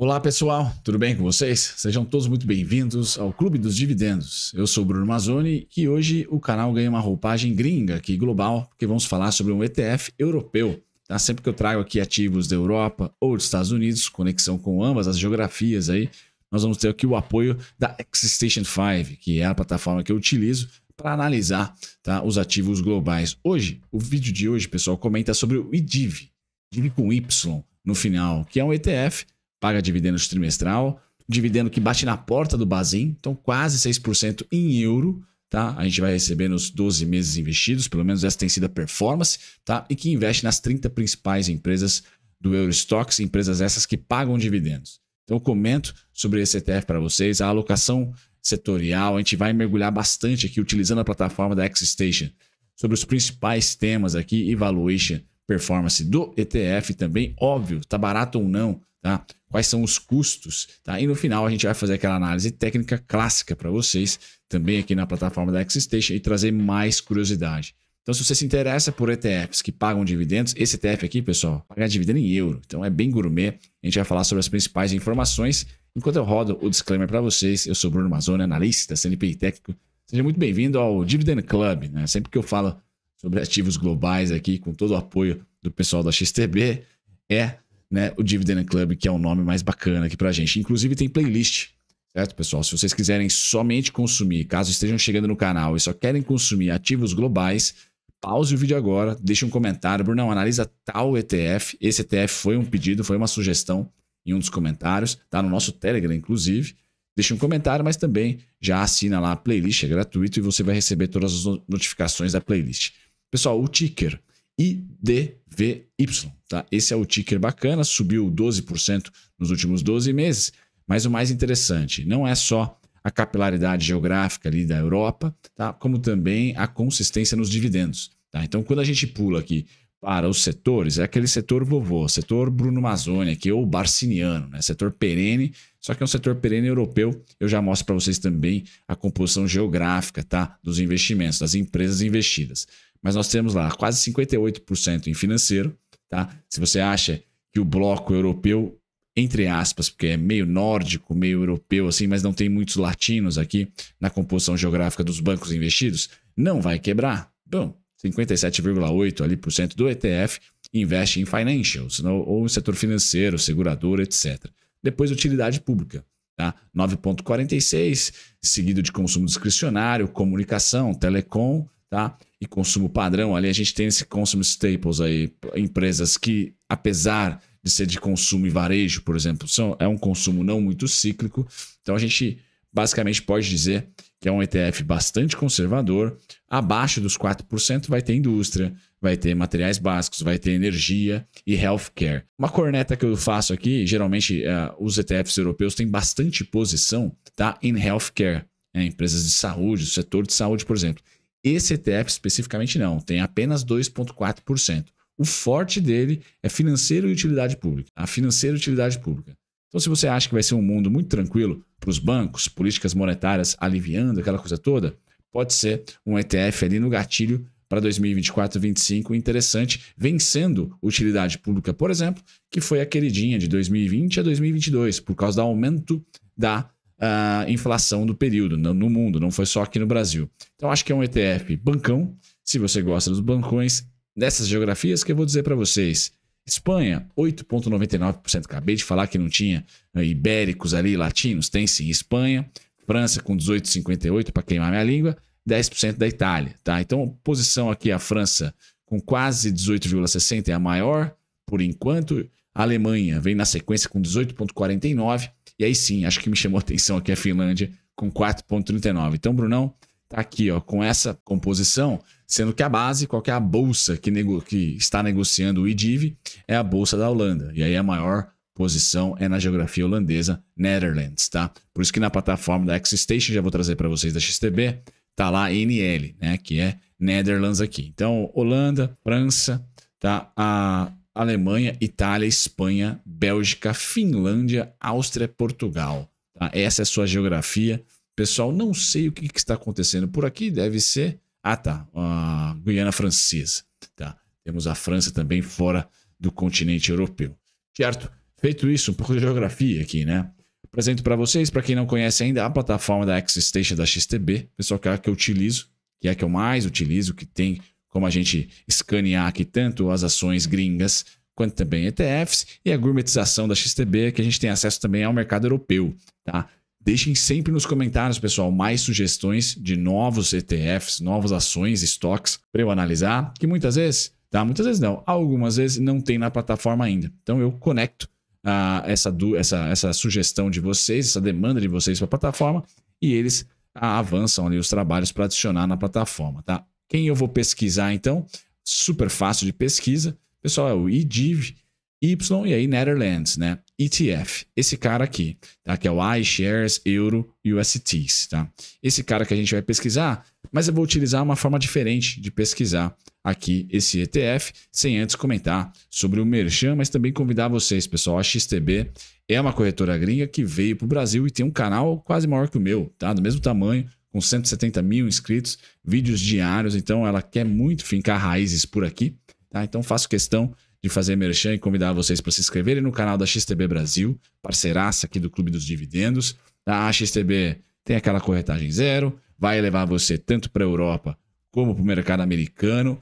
Olá pessoal, tudo bem com vocês? Sejam todos muito bem-vindos ao Clube dos Dividendos. Eu sou Bruno Mazzoni e hoje o canal ganha uma roupagem gringa aqui global, porque vamos falar sobre um ETF europeu. Tá? Sempre que eu trago aqui ativos da Europa ou dos Estados Unidos, conexão com ambas as geografias aí, nós vamos ter aqui o apoio da Existation 5, que é a plataforma que eu utilizo para analisar tá, os ativos globais. Hoje, o vídeo de hoje, pessoal, comenta sobre o IDIV, IDIV com Y no final, que é um ETF paga dividendos trimestral, dividendo que bate na porta do Bazin, então quase 6% em euro, tá? A gente vai receber nos 12 meses investidos, pelo menos essa tem sido a performance, tá? E que investe nas 30 principais empresas do Eurostox, empresas essas que pagam dividendos. Então eu comento sobre esse ETF para vocês, a alocação setorial, a gente vai mergulhar bastante aqui utilizando a plataforma da Xstation sobre os principais temas aqui, evaluation, performance do ETF também, óbvio, tá barato ou não, Tá? Quais são os custos? Tá? E no final a gente vai fazer aquela análise técnica clássica para vocês, também aqui na plataforma da XStation, e trazer mais curiosidade. Então, se você se interessa por ETFs que pagam dividendos, esse ETF aqui, pessoal, paga dividendo em euro. Então, é bem gourmet. A gente vai falar sobre as principais informações. Enquanto eu rodo o disclaimer para vocês, eu sou Bruno Mazoni, analista CNPI técnico. Seja muito bem-vindo ao Dividend Club. Né? Sempre que eu falo sobre ativos globais aqui, com todo o apoio do pessoal da XTB, é né, o Dividend Club, que é o nome mais bacana aqui pra gente. Inclusive tem playlist, certo, pessoal? Se vocês quiserem somente consumir, caso estejam chegando no canal e só querem consumir ativos globais, pause o vídeo agora, deixe um comentário. Brunão, analisa tal ETF. Esse ETF foi um pedido, foi uma sugestão em um dos comentários, tá no nosso Telegram, inclusive. Deixe um comentário, mas também já assina lá a playlist, é gratuito e você vai receber todas as notificações da playlist. Pessoal, o ticker IDVY. Tá? Esse é o ticker bacana, subiu 12% nos últimos 12 meses, mas o mais interessante não é só a capilaridade geográfica ali da Europa, tá? como também a consistência nos dividendos. Tá? Então, quando a gente pula aqui para os setores é aquele setor vovô, setor Bruno Mazoni aqui, ou Barciniano, né? setor perene, só que é um setor perene europeu. Eu já mostro para vocês também a composição geográfica tá? dos investimentos, das empresas investidas. Mas nós temos lá quase 58% em financeiro. Tá? Se você acha que o bloco europeu, entre aspas, porque é meio nórdico, meio europeu, assim, mas não tem muitos latinos aqui na composição geográfica dos bancos investidos, não vai quebrar. Bom, 57,8% ali por cento do ETF investe em financials, no, né, ou no setor financeiro, seguradora, etc. Depois, utilidade pública. Tá? 9,46%, seguido de consumo discricionário, comunicação, telecom tá? e consumo padrão. Ali a gente tem esse consumo staples aí, empresas que, apesar de ser de consumo e varejo, por exemplo, são, é um consumo não muito cíclico. Então a gente basicamente pode dizer que é um ETF bastante conservador, abaixo dos 4% vai ter indústria, vai ter materiais básicos, vai ter energia e healthcare. Uma corneta que eu faço aqui, geralmente uh, os ETFs europeus têm bastante posição tá, em healthcare, né, empresas de saúde, setor de saúde, por exemplo. Esse ETF especificamente não, tem apenas 2,4%. O forte dele é financeiro e utilidade pública. A financeira e utilidade pública. Então, se você acha que vai ser um mundo muito tranquilo, para os bancos, políticas monetárias aliviando aquela coisa toda, pode ser um ETF ali no gatilho para 2024, 2025, interessante, vencendo utilidade pública, por exemplo, que foi a queridinha de 2020 a 2022, por causa do aumento da uh, inflação do período no, no mundo, não foi só aqui no Brasil. Então, acho que é um ETF bancão, se você gosta dos bancões, dessas geografias que eu vou dizer para vocês, Espanha, 8,99%. Acabei de falar que não tinha eh, ibéricos ali, latinos. Tem sim. Espanha, França com 18,58% para queimar minha língua, 10% da Itália. Tá? Então, posição aqui, a França com quase 18,60% é a maior por enquanto. A Alemanha vem na sequência com 18,49%. E aí sim, acho que me chamou a atenção aqui a Finlândia com 4,39%. Então, Brunão, tá aqui, ó, com essa composição, sendo que a base, qual que é a bolsa que, nego... que está negociando o IDIV, é a bolsa da Holanda. E aí a maior posição é na geografia holandesa, Netherlands, tá? Por isso que na plataforma da X-Station, já vou trazer para vocês da XTB, tá lá NL, né, que é Netherlands aqui. Então, Holanda, França, tá? A Alemanha, Itália, Espanha, Bélgica, Finlândia, Áustria, Portugal. Tá? Essa é a sua geografia Pessoal, não sei o que, que está acontecendo por aqui, deve ser. Ah, tá. A Guiana Francesa. Tá. Temos a França também fora do continente europeu. Certo? Feito isso, um pouco de geografia aqui, né? Apresento para vocês, para quem não conhece ainda, a plataforma da X-Station da XTB, pessoal, que é a que eu utilizo, que é a que eu mais utilizo, que tem como a gente escanear aqui tanto as ações gringas quanto também ETFs e a gourmetização da XTB, que a gente tem acesso também ao mercado europeu, tá? Deixem sempre nos comentários, pessoal, mais sugestões de novos ETFs, novas ações, estoques para eu analisar, que muitas vezes, tá? Muitas vezes não, algumas vezes não tem na plataforma ainda. Então eu conecto ah, essa, essa, essa sugestão de vocês, essa demanda de vocês para a plataforma e eles ah, avançam ali os trabalhos para adicionar na plataforma, tá? Quem eu vou pesquisar então? Super fácil de pesquisa. Pessoal, é o IDIV, Y e aí Netherlands, né? ETF. Esse cara aqui, tá? Que é o iShares Euro USTs, tá? Esse cara que a gente vai pesquisar, mas eu vou utilizar uma forma diferente de pesquisar aqui esse ETF, sem antes comentar sobre o Merchan, mas também convidar vocês, pessoal, a XTB é uma corretora gringa que veio para o Brasil e tem um canal quase maior que o meu, tá? Do mesmo tamanho, com 170 mil inscritos, vídeos diários, então ela quer muito fincar raízes por aqui, tá? Então faço questão de fazer merchan e convidar vocês para se inscreverem no canal da XTB Brasil, parceiraça aqui do Clube dos Dividendos. Tá? A XTB tem aquela corretagem zero, vai levar você tanto para a Europa como para o mercado americano.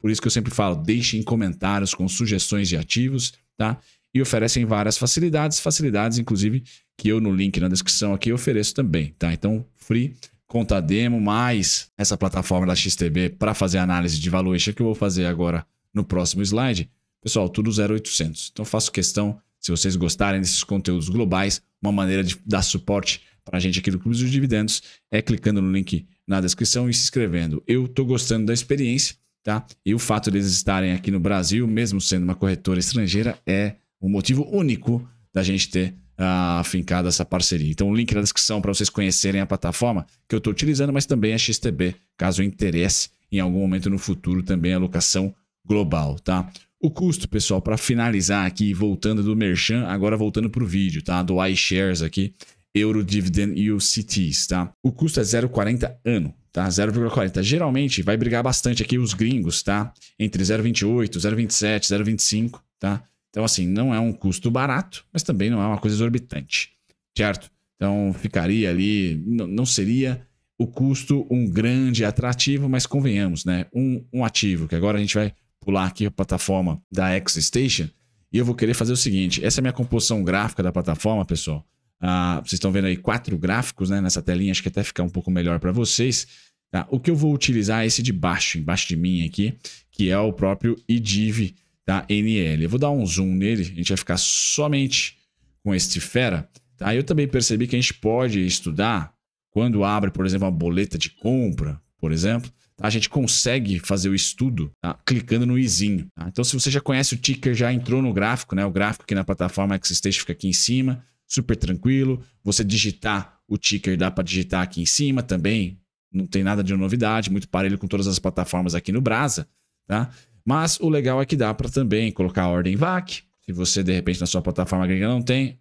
Por isso que eu sempre falo, deixem comentários com sugestões de ativos, tá? E oferecem várias facilidades, facilidades inclusive que eu no link na descrição aqui ofereço também, tá? Então, free, conta demo, mais essa plataforma da XTB para fazer análise de valuation que eu vou fazer agora no próximo slide. Pessoal, tudo 0800. Então faço questão, se vocês gostarem desses conteúdos globais, uma maneira de dar suporte para a gente aqui do Clube dos Dividendos é clicando no link na descrição e se inscrevendo. Eu estou gostando da experiência, tá? E o fato deles estarem aqui no Brasil, mesmo sendo uma corretora estrangeira, é um motivo único da gente ter afincado ah, essa parceria. Então, o link na descrição para vocês conhecerem a plataforma que eu estou utilizando, mas também a XTB, caso interesse em algum momento no futuro também a locação global, tá? O custo, pessoal, para finalizar aqui, voltando do Merchan, agora voltando para o vídeo, tá? Do iShares aqui, Euro Dividend UCTs, tá? O custo é 0,40 ano, tá? 0,40. Geralmente vai brigar bastante aqui os gringos, tá? Entre 0,28, 0,27, 0,25, tá? Então, assim, não é um custo barato, mas também não é uma coisa exorbitante, certo? Então, ficaria ali, não seria o custo um grande atrativo, mas convenhamos, né? Um, um ativo, que agora a gente vai pular aqui a plataforma da X-Station e eu vou querer fazer o seguinte. Essa é a minha composição gráfica da plataforma, pessoal. Ah, vocês estão vendo aí quatro gráficos né, nessa telinha, acho que até ficar um pouco melhor para vocês. Tá? O que eu vou utilizar é esse de baixo, embaixo de mim aqui, que é o próprio IDIV da NL. Eu vou dar um zoom nele, a gente vai ficar somente com este fera. Tá? Eu também percebi que a gente pode estudar quando abre, por exemplo, uma boleta de compra, por exemplo, a gente consegue fazer o estudo tá? clicando no izinho. Tá? Então, se você já conhece o ticker, já entrou no gráfico, né? O gráfico aqui na plataforma XStation fica aqui em cima, super tranquilo. Você digitar o ticker, dá para digitar aqui em cima também. Não tem nada de novidade, muito parelho com todas as plataformas aqui no Brasa, tá? Mas o legal é que dá para também colocar a ordem VAC. Se você, de repente, na sua plataforma gringa não tem,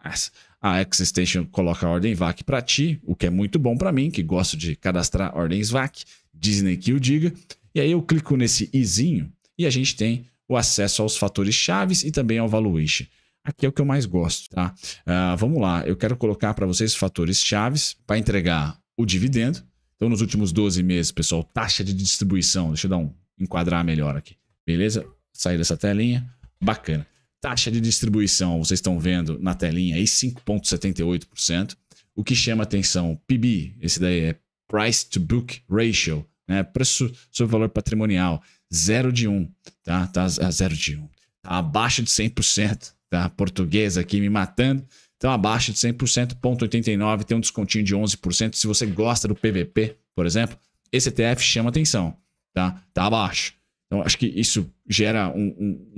a extension coloca a ordem VAC para ti, o que é muito bom para mim, que gosto de cadastrar ordens VAC, Disney que o diga. E aí eu clico nesse izinho e a gente tem o acesso aos fatores chaves e também ao valuation. Aqui é o que eu mais gosto, tá? Uh, vamos lá, eu quero colocar para vocês fatores chaves para entregar o dividendo. Então, nos últimos 12 meses, pessoal, taxa de distribuição. Deixa eu dar um enquadrar melhor aqui. Beleza? Sair dessa telinha. Bacana. Taxa de distribuição, vocês estão vendo na telinha aí, 5,78%. O que chama atenção, PB, esse daí é Price to Book Ratio, né? Preço sobre valor patrimonial, 0 de 1, tá? Tá 0 ah, de 1. Tá abaixo de 100%, tá? Portuguesa aqui me matando. Então, abaixo de 100%, 0,89, tem um descontinho de 11%. Se você gosta do PVP, por exemplo, esse ETF chama atenção, tá? Tá abaixo. Então, acho que isso gera um,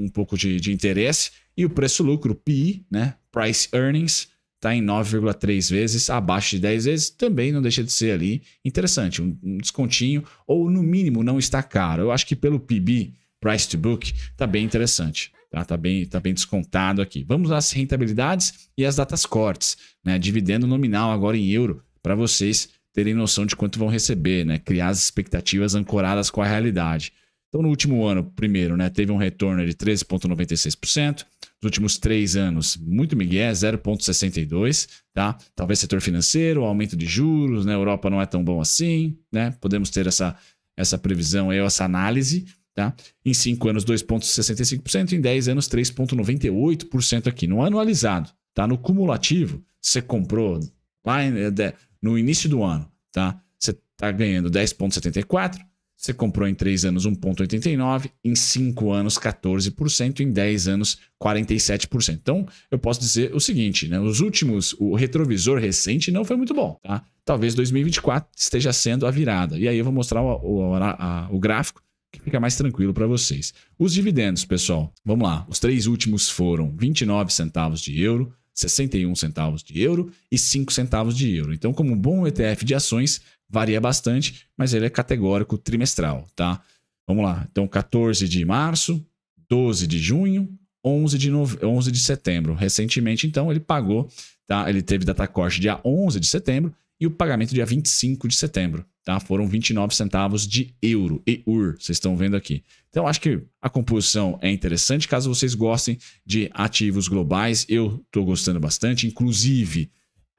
um, um pouco de, de, interesse. E o preço-lucro, PI, né? Price Earnings, está em 9,3 vezes, abaixo de 10 vezes, também não deixa de ser ali interessante, um, um descontinho, ou no mínimo não está caro. Eu acho que pelo PIB, Price to Book, está bem interessante. Tá, tá, bem, tá bem descontado aqui. Vamos às rentabilidades e às datas cortes. Né? Dividendo nominal agora em euro, para vocês terem noção de quanto vão receber, né? criar as expectativas ancoradas com a realidade. Então, no último ano, primeiro, né, teve um retorno de 13,96%. Nos últimos três anos, muito migué, 0,62%, tá? Talvez setor financeiro, aumento de juros, né? Europa não é tão bom assim, né? Podemos ter essa, essa previsão aí, essa análise, tá? Em cinco anos, 2,65%, em dez anos, 3,98% aqui. No anualizado, tá? No cumulativo, você comprou lá né, no início do ano, tá? Você está ganhando 10,74%, você comprou em 3 anos 1,89%, em 5 anos 14%, em 10 anos 47%. Então, eu posso dizer o seguinte, né? Os últimos, o retrovisor recente não foi muito bom, tá? Talvez 2024 esteja sendo a virada. E aí eu vou mostrar o, o, a, o gráfico que fica mais tranquilo para vocês. Os dividendos, pessoal, vamos lá. Os três últimos foram 29 centavos de euro, 61 centavos de euro e 5 centavos de euro. Então, como um bom ETF de ações, varia bastante, mas ele é categórico trimestral, tá? Vamos lá. Então, 14 de março, 12 de junho, 11 de, nove... 11 de setembro. Recentemente, então, ele pagou, tá? Ele teve data corte dia 11 de setembro e o pagamento dia 25 de setembro, tá? Foram 29 centavos de euro, EUR, vocês estão vendo aqui. Então, acho que a composição é interessante, caso vocês gostem de ativos globais, eu estou gostando bastante, inclusive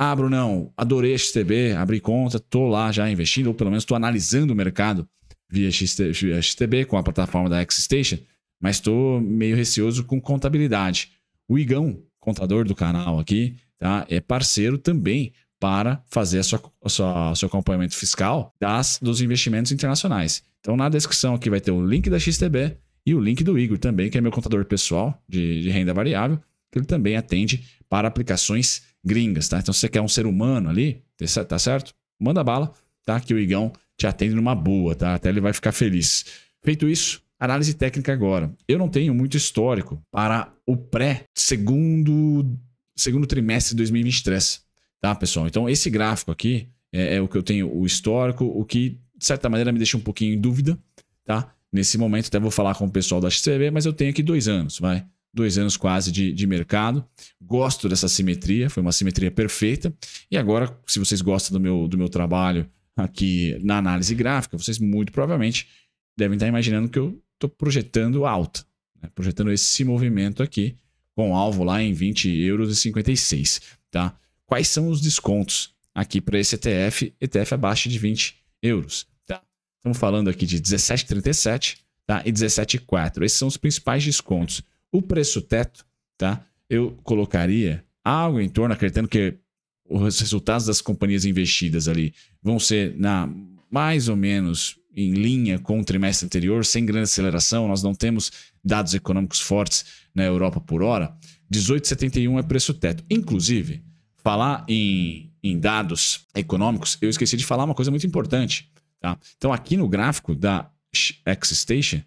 ah, não adorei a XTB, abri conta, tô lá já investindo, ou pelo menos estou analisando o mercado via, XTB com a plataforma da XStation, mas estou meio receoso com contabilidade. O Igão, contador do canal aqui, tá? é parceiro também para fazer a sua, a sua, seu acompanhamento fiscal das, dos investimentos internacionais. Então, na descrição aqui vai ter o link da XTB e o link do Igor também, que é meu contador pessoal de, de renda variável, que ele também atende para aplicações gringas, tá? Então, se você quer um ser humano ali, tá, tá certo? Manda bala, tá? Que o Igão te atende numa boa, tá? Até ele vai ficar feliz. Feito isso, análise técnica agora. Eu não tenho muito histórico para o pré-segundo segundo trimestre de 2023, tá, pessoal? Então, esse gráfico aqui é, é o que eu tenho o histórico, o que, de certa maneira, me deixa um pouquinho em dúvida, tá? Nesse momento, até vou falar com o pessoal da XTV, mas eu tenho aqui dois anos, vai dois anos quase de, de mercado. Gosto dessa simetria, foi uma simetria perfeita. E agora, se vocês gostam do meu, do meu trabalho aqui na análise gráfica, vocês muito provavelmente devem estar imaginando que eu estou projetando alta, né? projetando esse movimento aqui com alvo lá em 20 euros e 56, tá? Quais são os descontos aqui para esse ETF, ETF abaixo de 20 euros, tá? Estamos falando aqui de 17,37, tá? E 17,4. Esses são os principais descontos o preço teto, tá? Eu colocaria algo em torno, acreditando que os resultados das companhias investidas ali vão ser na mais ou menos em linha com o trimestre anterior, sem grande aceleração, nós não temos dados econômicos fortes na Europa por hora. 18,71 é preço teto. Inclusive, falar em, em dados econômicos, eu esqueci de falar uma coisa muito importante. Tá? Então, aqui no gráfico da X-Station,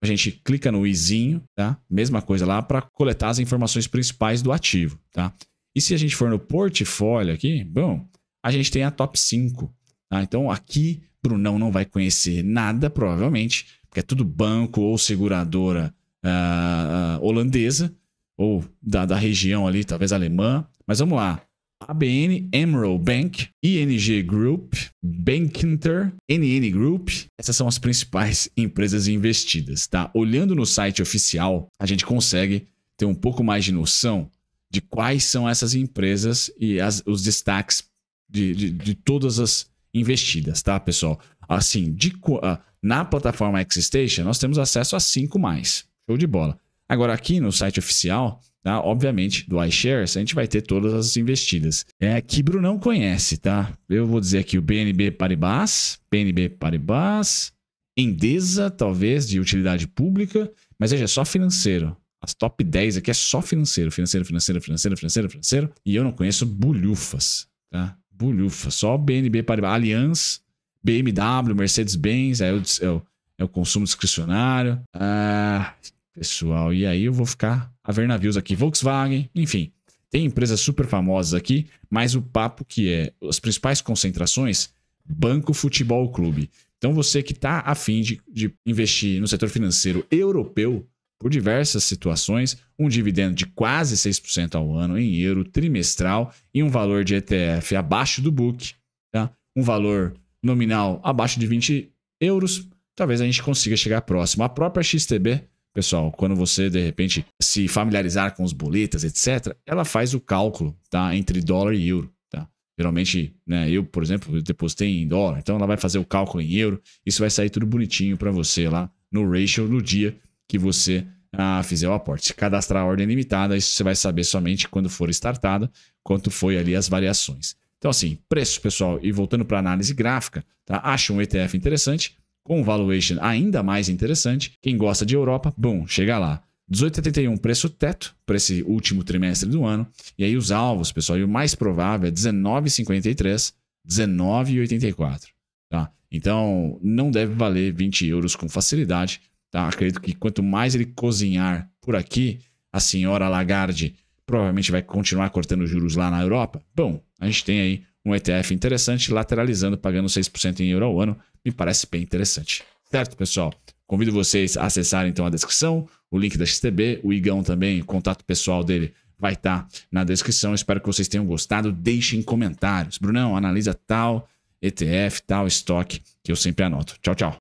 a gente clica no izinho, tá? Mesma coisa lá para coletar as informações principais do ativo, tá? E se a gente for no portfólio aqui, bom, a gente tem a top 5, tá? Então aqui Brunão não vai conhecer nada, provavelmente, porque é tudo banco ou seguradora uh, holandesa ou da, da região ali, talvez alemã. Mas vamos lá. ABN Emerald Bank, ING Group, Bankinter, NN Group. Essas são as principais empresas investidas, tá? Olhando no site oficial, a gente consegue ter um pouco mais de noção de quais são essas empresas e as, os destaques de, de, de, todas as investidas, tá, pessoal? Assim, de, uh, na plataforma X Station, nós temos acesso a cinco mais. Show de bola. Agora, aqui no site oficial, tá? Obviamente, do iShares, a gente vai ter todas as investidas. É que Brunão conhece, tá? Eu vou dizer aqui o BNB Paribas, BNB Paribas, Endesa, talvez, de utilidade pública, mas veja, é só financeiro. As top 10 aqui é só financeiro, financeiro, financeiro, financeiro, financeiro, financeiro, e eu não conheço bulhufas, tá? Bulhufas, só BNB Paribas, Allianz, BMW, Mercedes-Benz, é o, é, o, é o consumo discricionário. Ah, pessoal, e aí eu vou ficar haver navios aqui, Volkswagen, enfim. Tem empresas super famosas aqui, mas o papo que é as principais concentrações, banco, futebol, clube. Então você que está afim de, de investir no setor financeiro europeu, por diversas situações, um dividendo de quase 6% ao ano em euro trimestral e um valor de ETF abaixo do book, tá? um valor nominal abaixo de 20 euros, talvez a gente consiga chegar próximo. A própria XTB Pessoal, quando você de repente se familiarizar com os boletas, etc., ela faz o cálculo, tá? Entre dólar e euro, tá? Geralmente, né? Eu, por exemplo, eu depositei em dólar, então ela vai fazer o cálculo em euro. Isso vai sair tudo bonitinho para você lá no ratio no dia que você ah, fizer o aporte. Se cadastrar a ordem limitada, isso você vai saber somente quando for startada, quanto foi ali as variações. Então, assim, preço, pessoal, e voltando para análise gráfica, tá? acho um ETF interessante, com valuation ainda mais interessante. Quem gosta de Europa, bom, chega lá. 18,81 preço teto para esse último trimestre do ano. E aí os alvos, pessoal, e o mais provável é 19,53, 19,84. Tá? Então não deve valer 20 euros com facilidade. Tá? Acredito que quanto mais ele cozinhar por aqui, a senhora Lagarde provavelmente vai continuar cortando juros lá na Europa. Bom, a gente tem aí um ETF interessante lateralizando, pagando 6% em euro ao ano. Me parece bem interessante. Certo, pessoal? Convido vocês a acessarem então a descrição, o link da XTB, o Igão também, o contato pessoal dele vai estar tá na descrição. Espero que vocês tenham gostado. Deixem comentários. Brunão, analisa tal ETF, tal estoque que eu sempre anoto. Tchau, tchau.